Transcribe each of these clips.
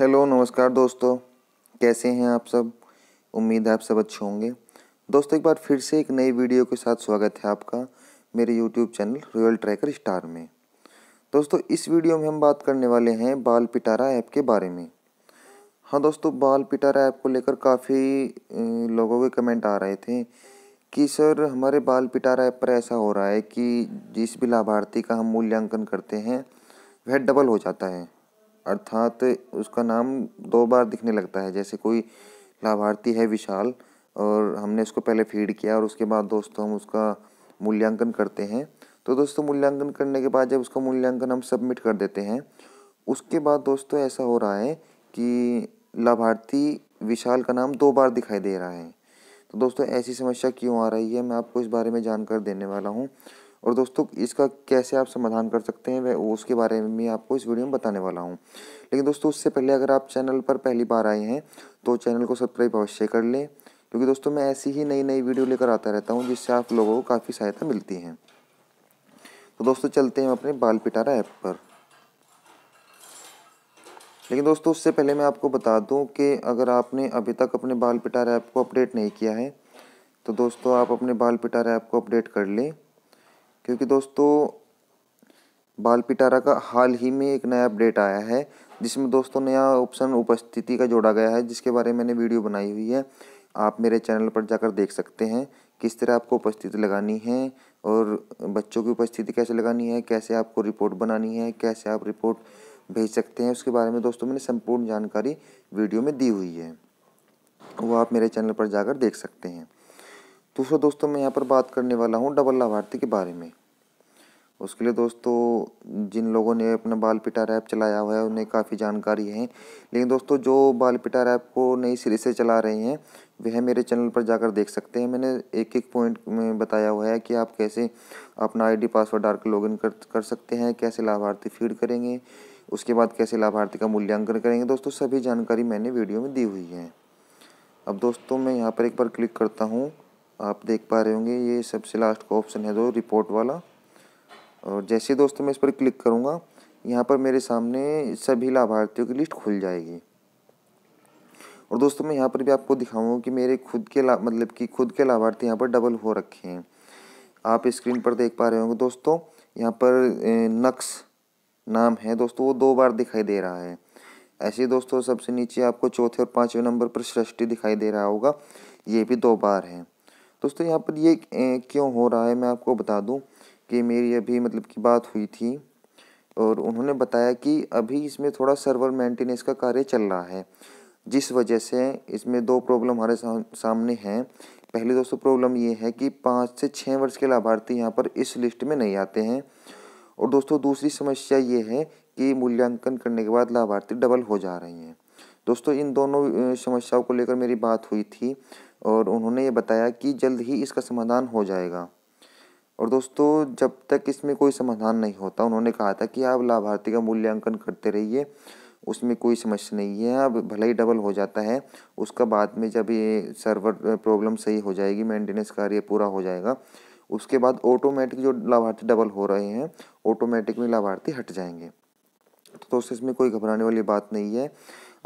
hello नमस्कार दोस्तों कैसे हैं आप सब उम्मीद है आप सब अच्छे होंगे दोस्तों एक बार फिर से एक नई वीडियो के साथ स्वागत है आपका मेरे YouTube channel royal tracker star में दोस्तों इस वीडियो में हम बात करने वाले हैं बाल पिटारा ऐप के बारे में हाँ दोस्तों बाल पिटारा ऐप को लेकर काफ़ी लोगों के कमेंट आ रहे थे कि सर हमारे बाल पिटारा ऐप पर ऐसा हो रहा है कि जिस भी लाभार्थी का हम मूल्यांकन करते हैं वह डबल हो जाता है अर्थात उसका नाम दो बार दिखने लगता है जैसे कोई लाभार्थी है विशाल और हमने उसको पहले फीड किया और उसके बाद दोस्तों हम उसका मूल्यांकन करते हैं तो दोस्तों मूल्यांकन करने के बाद जब उसका मूल्यांकन हम सबमिट कर देते हैं उसके बाद दोस्तों ऐसा हो रहा है कि लाभार्थी विशाल का नाम दो बार दिखाई दे रहा है तो दोस्तों ऐसी समस्या क्यों आ रही है मैं आपको इस बारे में जानकर देने वाला हूँ और दोस्तों इसका कैसे आप समाधान कर सकते हैं वह उसके बारे में मैं आपको इस वीडियो में बताने वाला हूँ लेकिन दोस्तों उससे पहले अगर आप चैनल पर पहली बार आए हैं तो चैनल को सब्सक्राइब अवश्य कर लें क्योंकि दोस्तों मैं ऐसी ही नई नई वीडियो लेकर आता रहता हूँ जिससे आप लोगों को काफ़ी सहायता मिलती है तो दोस्तों चलते हैं अपने बाल पिटारा ऐप पर लेकिन दोस्तों उससे पहले मैं आपको बता दूं कि अगर आपने अभी तक अपने बाल पिटारा ऐप को अपडेट नहीं किया है तो दोस्तों आप अपने बाल पिटारा ऐप को अपडेट कर लें क्योंकि दोस्तों बाल पिटारा का हाल ही में एक नया अपडेट आया है जिसमें दोस्तों नया ऑप्शन उपस्थिति का जोड़ा गया है जिसके बारे में मैंने वीडियो बनाई हुई है आप मेरे चैनल पर जाकर देख सकते हैं किस तरह आपको उपस्थिति लगानी है और बच्चों की उपस्थिति कैसे लगानी है कैसे आपको रिपोर्ट बनानी है कैसे आप रिपोर्ट भेज सकते हैं उसके बारे में दोस्तों मैंने संपूर्ण जानकारी वीडियो में दी हुई है वो आप मेरे चैनल पर जाकर देख सकते हैं दूसरा दोस्तों मैं यहाँ पर बात करने वाला हूँ डबल लाभार्थी के बारे में उसके लिए दोस्तों जिन लोगों ने अपना बाल पिटार ऐप चलाया हुआ है उन्हें काफ़ी जानकारी है लेकिन दोस्तों जो बाल पिटार ऐप को नए सिरे से चला रहे हैं वह मेरे चैनल पर जाकर देख सकते हैं मैंने एक एक पॉइंट में बताया हुआ है कि आप कैसे अपना आईडी पासवर्ड डालकर लॉगिन कर कर सकते हैं कैसे लाभार्थी फीड करेंगे उसके बाद कैसे लाभार्थी का मूल्यांकन करेंगे दोस्तों सभी जानकारी मैंने वीडियो में दी हुई है अब दोस्तों मैं यहाँ पर एक बार क्लिक करता हूँ आप देख पा रहे होंगे ये सबसे लास्ट का ऑप्शन है दो रिपोर्ट वाला और जैसे दोस्तों मैं इस पर क्लिक करूँगा यहाँ पर मेरे सामने सभी लाभार्थियों की लिस्ट खुल जाएगी और दोस्तों मैं यहाँ पर भी आपको दिखाऊंगा कि मेरे खुद के ला मतलब कि खुद के लाभार्थी यहाँ पर डबल हो रखे हैं आप स्क्रीन पर देख पा रहे होंगे दोस्तों यहाँ पर नक्स नाम है दोस्तों वो दो बार दिखाई दे रहा है ऐसे दोस्तों सबसे नीचे आपको चौथे और पाँचवें नंबर पर सृष्टि दिखाई दे रहा होगा ये भी दो बार है दोस्तों यहाँ पर ये क्यों हो रहा है मैं आपको बता दूँ कि मेरी अभी मतलब की बात हुई थी और उन्होंने बताया कि अभी इसमें थोड़ा सर्वर मेंटेनेंस का कार्य चल रहा है जिस वजह से इसमें दो प्रॉब्लम हमारे सामने हैं पहले दोस्तों प्रॉब्लम ये है कि पाँच से छः वर्ष के लाभार्थी यहाँ पर इस लिस्ट में नहीं आते हैं और दोस्तों दूसरी समस्या ये है कि मूल्यांकन करने के बाद लाभार्थी डबल हो जा रही हैं दोस्तों इन दोनों समस्याओं को लेकर मेरी बात हुई थी और उन्होंने ये बताया कि जल्द ही इसका समाधान हो जाएगा और दोस्तों जब तक इसमें कोई समाधान नहीं होता उन्होंने कहा था कि आप लाभार्थी का मूल्यांकन करते रहिए उसमें कोई समस्या नहीं है अब भले ही डबल हो जाता है उसका बाद में जब ये सर्वर प्रॉब्लम सही हो जाएगी मेंटेनेंस कार्य पूरा हो जाएगा उसके बाद ऑटोमेटिक जो लाभार्थी डबल हो रहे हैं ऑटोमेटिक में लाभार्थी हट जाएंगे तो दोस्तों इसमें कोई घबराने वाली बात नहीं है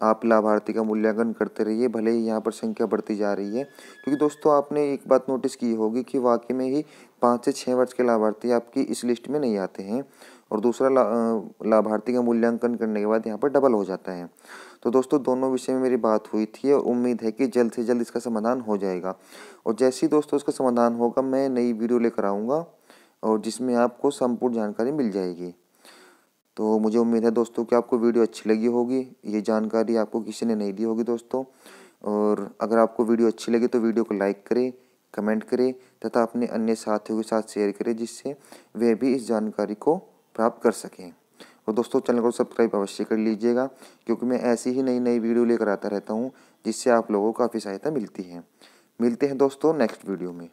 आप लाभार्थी का मूल्यांकन करते रहिए भले ही यहाँ पर संख्या बढ़ती जा रही है क्योंकि दोस्तों आपने एक बात नोटिस की होगी कि वाकई में ही पाँच से छः वर्ष के लाभार्थी आपकी इस लिस्ट में नहीं आते हैं और दूसरा ला, लाभार्थी का मूल्यांकन करने के बाद यहाँ पर डबल हो जाता है तो दोस्तों दोनों विषय में मेरी बात हुई थी और उम्मीद है कि जल्द से जल्द इसका समाधान हो जाएगा और जैसे ही दोस्तों इसका समाधान होगा मैं नई वीडियो लेकर आऊँगा और जिसमें आपको संपूर्ण जानकारी मिल जाएगी तो मुझे उम्मीद है दोस्तों कि आपको वीडियो अच्छी लगी होगी ये जानकारी आपको किसी ने नहीं दी होगी दोस्तों और अगर आपको वीडियो अच्छी लगी तो वीडियो को लाइक करें कमेंट करें तथा अपने अन्य साथियों के साथ शेयर करें जिससे वे भी इस जानकारी को प्राप्त कर सकें और दोस्तों चैनल को सब्सक्राइब अवश्य कर लीजिएगा क्योंकि मैं ऐसी ही नई नई वीडियो लेकर आता रहता हूँ जिससे आप लोगों को काफ़ी सहायता मिलती है मिलते हैं दोस्तों नेक्स्ट वीडियो में